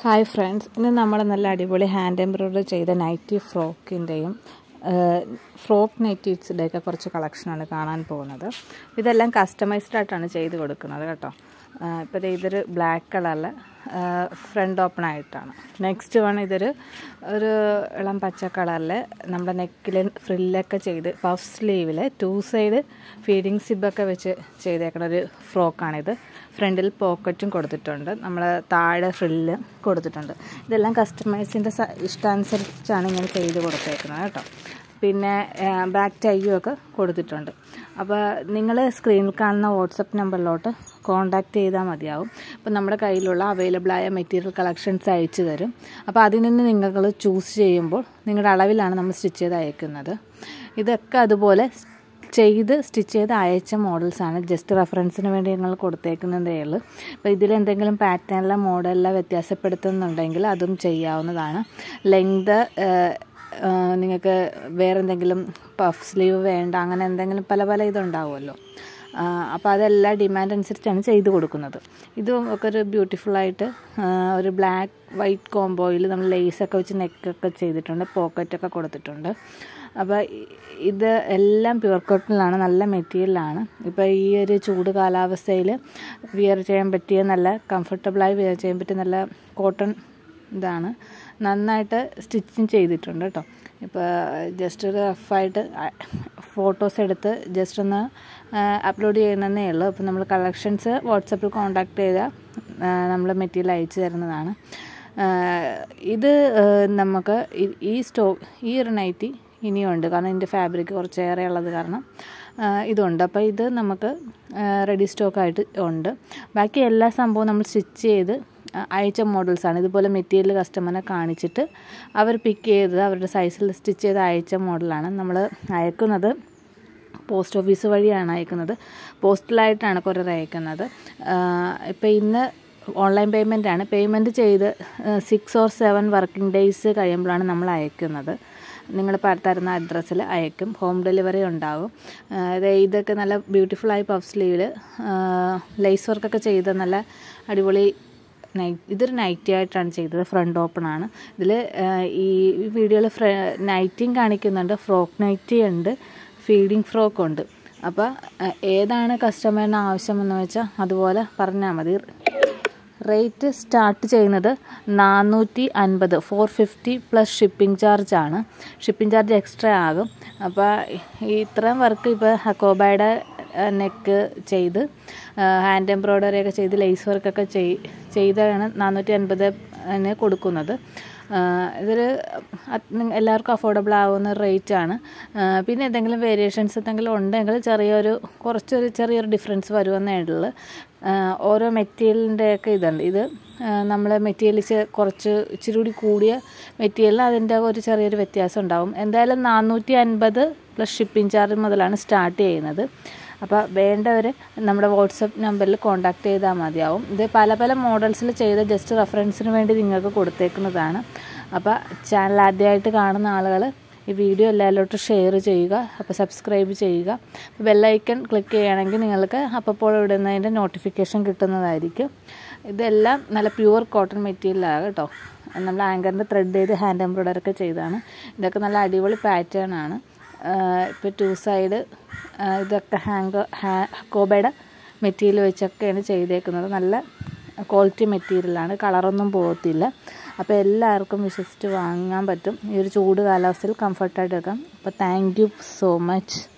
hi friends ഇന്ന് നമ്മൾ നല്ല അടിപൊളി ഹാൻഡ് എംബ്രോയിഡറി ചെയ്ത നൈറ്റി ഫ്രോക്കിൻ്റെയും ഫ്രോക്ക് നൈറ്റീസിൻ്റെയൊക്കെ കുറച്ച് കളക്ഷനാണ് കാണാൻ പോകുന്നത് ഇതെല്ലാം കസ്റ്റമൈസ്ഡ് ആയിട്ടാണ് ചെയ്ത് കൊടുക്കുന്നത് കേട്ടോ ഇപ്പോൾ ഇതൊരു ബ്ലാക്ക് കളറിൽ ഫ്രണ്ട് ഓപ്പൺ ആയിട്ടാണ് നെക്സ്റ്റ് വൺ ഇതൊരു ഒരു ഇളം പച്ച കളറിൽ നമ്മുടെ നെക്കിൽ ഫ്രില്ലൊക്കെ ചെയ്ത് പഫ് സ്ലീവിൽ ടു സൈഡ് ഫീഡിങ് സിബൊക്കെ വെച്ച് ചെയ്തേക്കുന്ന ഒരു ഫ്രോക്കാണിത് ഫ്രണ്ടിൽ പോക്കറ്റും കൊടുത്തിട്ടുണ്ട് നമ്മൾ താഴെ ഫ്രില്ല് കൊടുത്തിട്ടുണ്ട് ഇതെല്ലാം കസ്റ്റമേഴ്സിൻ്റെ ഇഷ്ടാനുസരിച്ചാണ് ഇങ്ങനെ ചെയ്ത് കൊടുത്തേക്കുന്നത് കേട്ടോ പിന്നെ ബാക്ക് ടൈയും ഒക്കെ കൊടുത്തിട്ടുണ്ട് അപ്പോൾ നിങ്ങൾ സ്ക്രീനിൽ കാണുന്ന വാട്സപ്പ് നമ്പറിലോട്ട് കോൺടാക്റ്റ് ചെയ്താൽ മതിയാവും അപ്പോൾ നമ്മുടെ കയ്യിലുള്ള അവൈലബിളായ മെറ്റീരിയൽ കളക്ഷൻസ് അയച്ചു തരും അപ്പോൾ അതിൽ നിന്ന് നിങ്ങൾ ചൂസ് ചെയ്യുമ്പോൾ നിങ്ങളുടെ അളവിലാണ് നമ്മൾ സ്റ്റിച്ച് ചെയ്ത് അയക്കുന്നത് ഇതൊക്കെ അതുപോലെ ചെയ്ത് സ്റ്റിച്ച് ചെയ്ത് അയച്ച മോഡൽസാണ് ജസ്റ്റ് റെഫറൻസിന് വേണ്ടി ഞങ്ങൾ കൊടുത്തേക്കുന്നതേ ഉള്ളൂ അപ്പോൾ ഇതിലെന്തെങ്കിലും പാറ്റേണിലെ മോഡലിലെ വ്യത്യാസപ്പെടുത്തുന്നുണ്ടെങ്കിൽ അതും ചെയ്യാവുന്നതാണ് ലെങ്ത് നിങ്ങൾക്ക് വേറെ എന്തെങ്കിലും പഫ് സ്ലീവ് വേണ്ട അങ്ങനെ എന്തെങ്കിലും പല പല ഇതുണ്ടാവുമല്ലോ അപ്പോൾ അതെല്ലാം ഡിമാൻഡ് അനുസരിച്ചാണ് ചെയ്ത് കൊടുക്കുന്നത് ഇതും ഒക്കെ ഒരു ബ്യൂട്ടിഫുള്ളായിട്ട് ഒരു ബ്ലാക്ക് വൈറ്റ് കോംബോയിൽ നമ്മൾ ലേസൊക്കെ വെച്ച് നെക്കൊക്കെ ചെയ്തിട്ടുണ്ട് പോക്കറ്റൊക്കെ കൊടുത്തിട്ടുണ്ട് അപ്പോൾ ഇത് എല്ലാം പ്യുവർ കോട്ടണിലാണ് നല്ല മെറ്റീരിയലാണ് ഇപ്പോൾ ഈ ഒരു ചൂട് കാലാവസ്ഥയിൽ വിയർ ചെയ്യാൻ പറ്റിയ നല്ല കംഫർട്ടബിളായി വിയർ ചെയ്യാൻ പറ്റിയ നല്ല കോട്ടൺ ഇതാണ് നന്നായിട്ട് സ്റ്റിച്ചിങ് ചെയ്തിട്ടുണ്ട് കേട്ടോ ഇപ്പോൾ ജസ്റ്റ് ഒരു റഫായിട്ട് ഫോട്ടോസ് എടുത്ത് ജസ്റ്റ് ഒന്ന് അപ്ലോഡ് ചെയ്യുന്നതേ ഉള്ളൂ അപ്പോൾ നമ്മൾ കളക്ഷൻസ് വാട്സപ്പിൽ കോൺടാക്ട് ചെയ്താൽ നമ്മൾ മെറ്റീരിയൽ അയച്ചു തരുന്നതാണ് ഇത് നമുക്ക് ഈ സ്റ്റോ ഈ ഒരു നൈറ്റി ഇനിയുണ്ട് കാരണം ഇതിൻ്റെ ഫാബ്രിക് കുറച്ചേറെ ഉള്ളത് കാരണം ഇതുണ്ട് അപ്പോൾ ഇത് നമുക്ക് റെഡി സ്റ്റോക്കായിട്ട് ഉണ്ട് ബാക്കി എല്ലാ സംഭവവും നമ്മൾ സ്റ്റിച്ച് ചെയ്ത് അയച്ച മോഡൽസാണ് ഇതുപോലെ മെറ്റീരിയൽ കസ്റ്റമറിനെ കാണിച്ചിട്ട് അവർ പിക്ക് ചെയ്തത് അവരുടെ സൈസിൽ സ്റ്റിച്ച് ചെയ്ത് അയച്ച മോഡലാണ് നമ്മൾ അയക്കുന്നത് പോസ്റ്റ് ഓഫീസ് വഴിയാണ് അയക്കുന്നത് പോസ്റ്റലായിട്ടാണ് കുറേ അയക്കുന്നത് ഇപ്പോൾ ഇന്ന് ഓൺലൈൻ പേയ്മെൻ്റ് ആണ് പേയ്മെൻറ്റ് ചെയ്ത് six or seven working days കഴിയുമ്പോഴാണ് നമ്മൾ അയക്കുന്നത് നിങ്ങൾ തരുന്ന അഡ്രസ്സിൽ അയക്കും ഹോം ഡെലിവറി ഉണ്ടാകും ഇതൊക്കെ നല്ല ബ്യൂട്ടിഫുൾ ആയി പഫ് സ്ലീവിൽ ലേസ് വർക്കൊക്കെ ചെയ്ത് നല്ല അടിപൊളി നൈറ്റ് ഇതൊരു നൈറ്റി ആയിട്ടാണ് ചെയ്തത് ഫ്രണ്ട് ഓപ്പൺ ആണ് ഇതിൽ ഈ വീഡിയോയിൽ ഫ്ര നൈറ്റിയും കാണിക്കുന്നുണ്ട് ഫ്രോക്ക് നൈറ്റി ഉണ്ട് ഫീഡിങ് ഫ്രോക്ക് ഉണ്ട് അപ്പോൾ ഏതാണ് കസ്റ്റമറിന് ആവശ്യമെന്ന് വെച്ചാൽ അതുപോലെ പറഞ്ഞാൽ മതി റേറ്റ് സ്റ്റാർട്ട് ചെയ്യുന്നത് നാനൂറ്റി അൻപത് ഫോർ ഫിഫ്റ്റി പ്ലസ് ഷിപ്പിംഗ് ചാർജാണ് ഷിപ്പിംഗ് ചാർജ് എക്സ്ട്രാ ആകും അപ്പോൾ ഇത്രയും വർക്ക് ഇപ്പോൾ ഹക്കോബയുടെ നെക്ക് ചെയ്ത് ഹാൻഡ് എംബ്രോയ്ഡറി ഒക്കെ ചെയ്ത് ലേസ് വർക്കൊക്കെ ചെയ് ചെയ്താണ് നാനൂറ്റി അൻപതിന് കൊടുക്കുന്നത് ഇതൊരു എല്ലാവർക്കും അഫോർഡബിൾ ആവുന്ന റേറ്റ് ആണ് പിന്നെ എന്തെങ്കിലും വേരിയേഷൻസ് എന്തെങ്കിലും ഉണ്ടെങ്കിൽ ചെറിയൊരു കുറച്ചൊരു ചെറിയൊരു ഡിഫറൻസ് വരുമെന്നേ ഉള്ളൂ ഓരോ മെറ്റീരിയലിൻ്റെയൊക്കെ ഇതുണ്ട് ഇത് നമ്മൾ മെറ്റീരിയൽ കുറച്ച് ഇച്ചിരി കൂടി കൂടിയ മെറ്റീരിയലിന് അതിൻ്റെ ഒരു ചെറിയൊരു വ്യത്യാസം ഉണ്ടാവും എന്തായാലും നാനൂറ്റി അൻപത് പ്ലസ് ഷിപ്പിംഗ് ചാർജ് മുതലാണ് സ്റ്റാർട്ട് ചെയ്യുന്നത് അപ്പോൾ വേണ്ടവർ നമ്മുടെ വാട്സപ്പ് നമ്പറിൽ കോൺടാക്ട് ചെയ്താൽ മതിയാവും ഇത് പല പല മോഡൽസിൽ ചെയ്ത ജസ്റ്റ് റെഫറൻസിന് വേണ്ടി നിങ്ങൾക്ക് കൊടുത്തേക്കുന്നതാണ് അപ്പോൾ ചാനൽ ആദ്യമായിട്ട് കാണുന്ന ആളുകൾ ഈ വീഡിയോ എല്ലാവരിലോട്ടും ഷെയർ ചെയ്യുക അപ്പോൾ സബ്സ്ക്രൈബ് ചെയ്യുക ബെല്ലൈക്കൺ ക്ലിക്ക് ചെയ്യുകയാണെങ്കിൽ നിങ്ങൾക്ക് അപ്പോൾ ഇടുന്നതിൻ്റെ നോട്ടിഫിക്കേഷൻ കിട്ടുന്നതായിരിക്കും ഇതെല്ലാം നല്ല പ്യുവർ കോട്ടൺ മെറ്റീരിയലാണ് കേട്ടോ നമ്മൾ ആങ്കറിൻ്റെ ത്രെഡ് ചെയ്ത് ഹാൻഡ് എംബ്രോയ്ഡറി ഒക്കെ ചെയ്താണ് ഇതൊക്കെ നല്ല അടിപൊളി പാറ്റേൺ ആണ് ഇപ്പോൾ ടു സൈഡ് ഇതൊക്കെ ഹാങ്കോ ഹാ കോബയുടെ മെറ്റീരിയൽ വെച്ചൊക്കെയാണ് ചെയ്തേക്കുന്നത് നല്ല ക്വാളിറ്റി മെറ്റീരിയലാണ് കളറൊന്നും പോകത്തില്ല അപ്പോൾ എല്ലാവർക്കും വിശ്വസിച്ച് വാങ്ങാൻ പറ്റും ഈ ഒരു ചൂട് കാലാവസ്ഥയിൽ കംഫർട്ടായിട്ട് വെക്കാം അപ്പോൾ താങ്ക് യു സോ മച്ച്